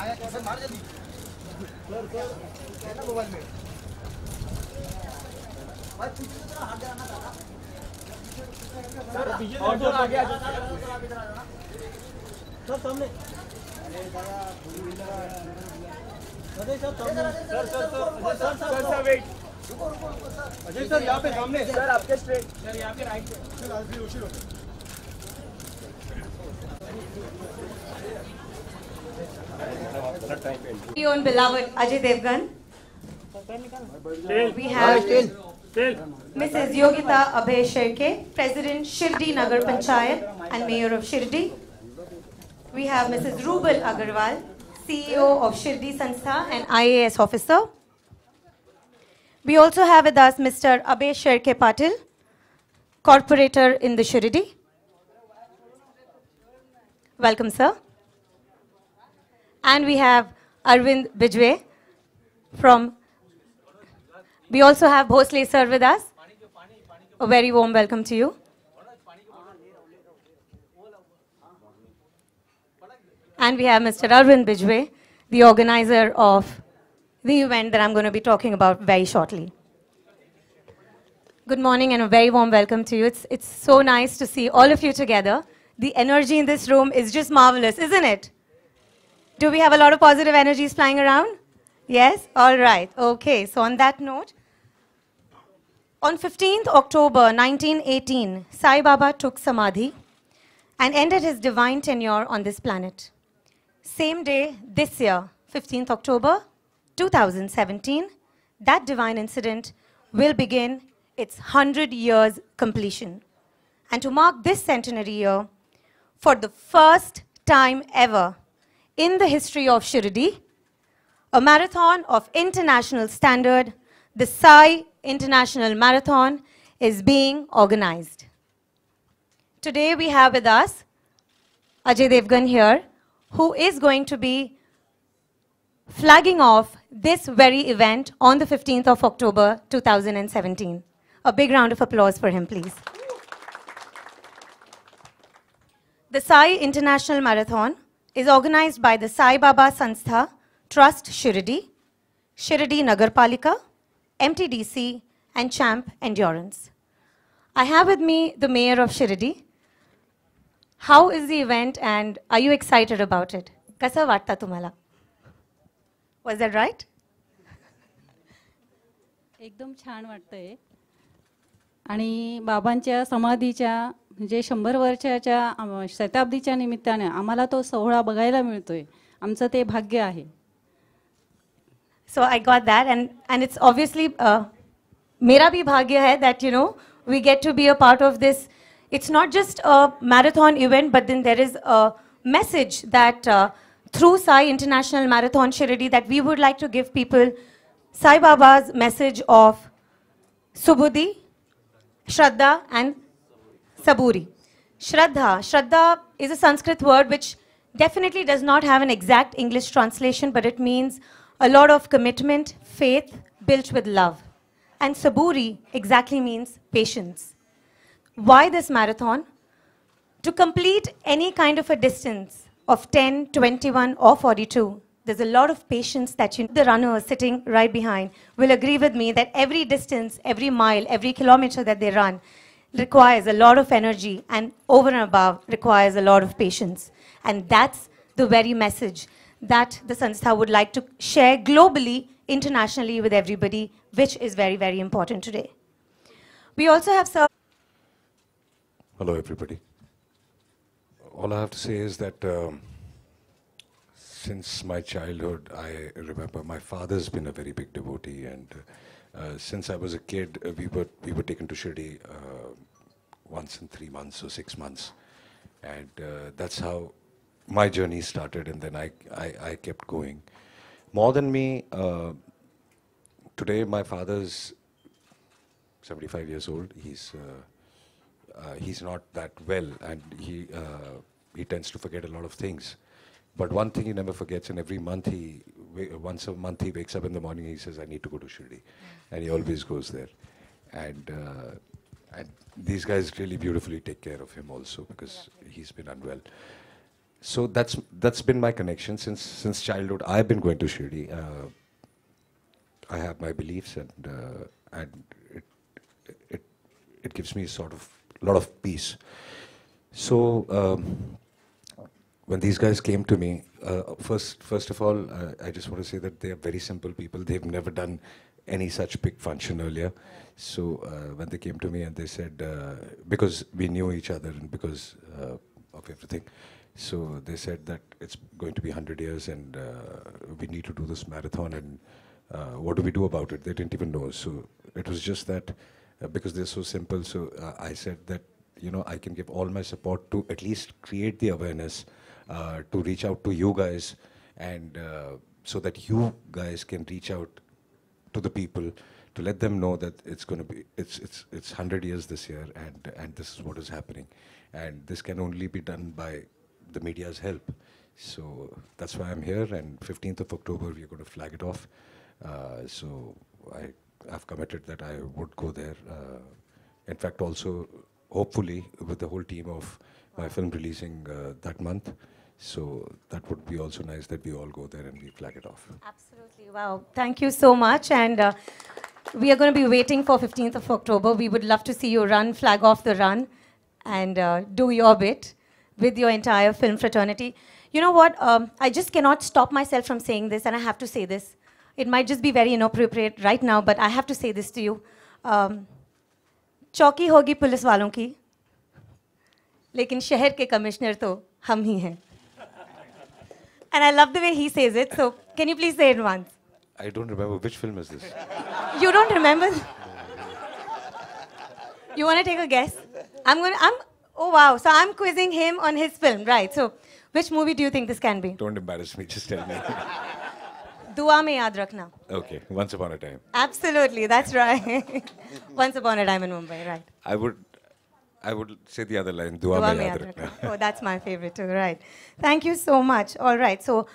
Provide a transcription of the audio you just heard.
आया कैसे मार जल्दी सर सर कहना मोबाइल में भाई पीछे से हाथ जाना दादा सर पीछे ऑटो आगे आ जाना सर सामने अरे दादा पूरी लगा अरे सर सामने sir sir sir sir sir sir wait रुको रुको रुको सर अजय सर यहाँ पे सामने सर आपके स्ट्रेट सर यहाँ पे राइट पे सर आज भी उसी road Your beloved Ajay Devgan. We have Mrs. Yogita Abhay Sherke, President Shirdi Nagar Panchayat and Mayor of Shirdi. We have Mrs. Rubal Agarwal, CEO of Shirdi Sansa and IAS officer. We also have with us Mr. Abhay Sherke Patil, Corporator in the Shirdi. Welcome, sir. And we have Arvind Bijwe from. We also have Bhosle sir with us. A very warm welcome to you. And we have Mr. Arvind Bijwe, the organizer of the event that I'm going to be talking about very shortly. Good morning and a very warm welcome to you. It's, it's so nice to see all of you together. The energy in this room is just marvelous, isn't it? Do we have a lot of positive energies flying around? Yes? All right. Okay. So on that note, on 15th October 1918, Sai Baba took Samadhi and ended his divine tenure on this planet. Same day this year, 15th October 2017, that divine incident will begin its 100 years completion. And to mark this centenary year, for the first time ever, in the history of Shirdi, a marathon of international standard, the Sai International Marathon is being organized. Today we have with us Ajay Devgan here, who is going to be flagging off this very event on the 15th of October 2017. A big round of applause for him, please. The Sai International Marathon is organized by the Sai Baba Sanstha, Trust Shiridi, Nagar Nagarpalika, MTDC, and Champ Endurance. I have with me the mayor of Shiridi. How is the event and are you excited about it? Kasa vatta tumala? Was that right? एकदम छान वाटतंय आणि बाबांच्या म्हणजे शंभर वर्षाच्या शताब्दीच्या निमित्तानं आम्हाला तो सोहळा बघायला मिळतोय आमचं ते भाग्य आहे so I got that and and it's obviously मेरा भी भाग्य आहे that you know we get to be a part of this it's not just a marathon event but then there is a message that through Sai international marathon Shirdi that we would like to give people Sai message of of Shraddha and saburi. Shraddha. Shraddha is a Sanskrit word which definitely does not have an exact English translation, but it means a lot of commitment, faith built with love. And saburi exactly means patience. Why this marathon? To complete any kind of a distance of 10, 21, or 42, there's a lot of patience that you, the runner sitting right behind will agree with me that every distance, every mile, every kilometer that they run, requires a lot of energy and over and above requires a lot of patience. And that's the very message that the Sanstha would like to share globally, internationally with everybody, which is very, very important today. We also have sir. Hello, everybody. All I have to say is that um, since my childhood, I remember my father's been a very big devotee, and uh, since I was a kid, uh, we were we were taken to Shirdi uh, once in three months or six months. And uh, that's how my journey started, and then I, I, I kept going. More than me, uh, today my father's 75 years old. He's, uh, uh, he's not that well, and he, uh, he tends to forget a lot of things. But one thing he never forgets, and every month he, once a month he wakes up in the morning, he says, I need to go to Shirdi. And he always goes there. And and these guys really beautifully take care of him also because he's been unwell. So that's that's been my connection since since childhood. I've been going to Shirdi. Uh, I have my beliefs and uh, and it, it it gives me sort of a lot of peace. So um, when these guys came to me, uh, first first of all, uh, I just want to say that they are very simple people. They've never done any such big function earlier. So uh, when they came to me and they said, uh, because we knew each other and because uh, of everything, so they said that it's going to be 100 years and uh, we need to do this marathon and uh, what do we do about it? They didn't even know. So it was just that uh, because they're so simple. So I said that, you know, I can give all my support to at least create the awareness, to reach out to you guys and so that you guys can reach out to the people to let them know that it's going to be it's it's it's 100 years this year and and this is what is happening and this can only be done by the media's help so that's why i'm here and 15th of october we're going to flag it off uh, so i i've committed that i would go there uh, in fact also hopefully with the whole team of my film releasing uh, that month so that would be also nice that we all go there and we flag it off. Absolutely. Wow. Thank you so much. And uh, we are going to be waiting for 15th of October. We would love to see you run, flag off the run, and uh, do your bit with your entire film fraternity. You know what? Um, I just cannot stop myself from saying this, and I have to say this. It might just be very inappropriate right now, but I have to say this to you. Um, चौकी होगी police वालों की लेकिन शहर के commissioner तो हम ही and I love the way he says it. So can you please say it once? I don't remember. Which film is this? You don't remember? you want to take a guess? I'm going to, I'm, oh wow. So I'm quizzing him on his film, right. So which movie do you think this can be? Don't embarrass me. Just tell me. दुआ में याद रखना okay once upon a time absolutely that's right once upon a time in mumbai right i would I would say the other line, Dua, Dua mein Oh, that's my favorite too, right. Thank you so much. All right, so...